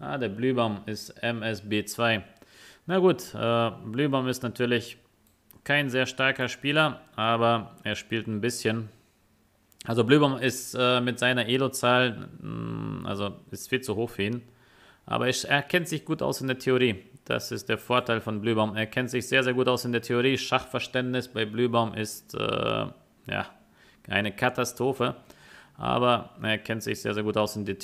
Ah, der Blühbaum ist MSB2. Na gut, äh, Blühbaum ist natürlich kein sehr starker Spieler, aber er spielt ein bisschen. Also Blühbaum ist äh, mit seiner Elo-Zahl, mm, also ist viel zu hoch für ihn. Aber er kennt sich gut aus in der Theorie. Das ist der Vorteil von Blühbaum. Er kennt sich sehr, sehr gut aus in der Theorie. Schachverständnis bei Blühbaum ist äh, ja, eine Katastrophe. Aber er kennt sich sehr, sehr gut aus in der Theorie.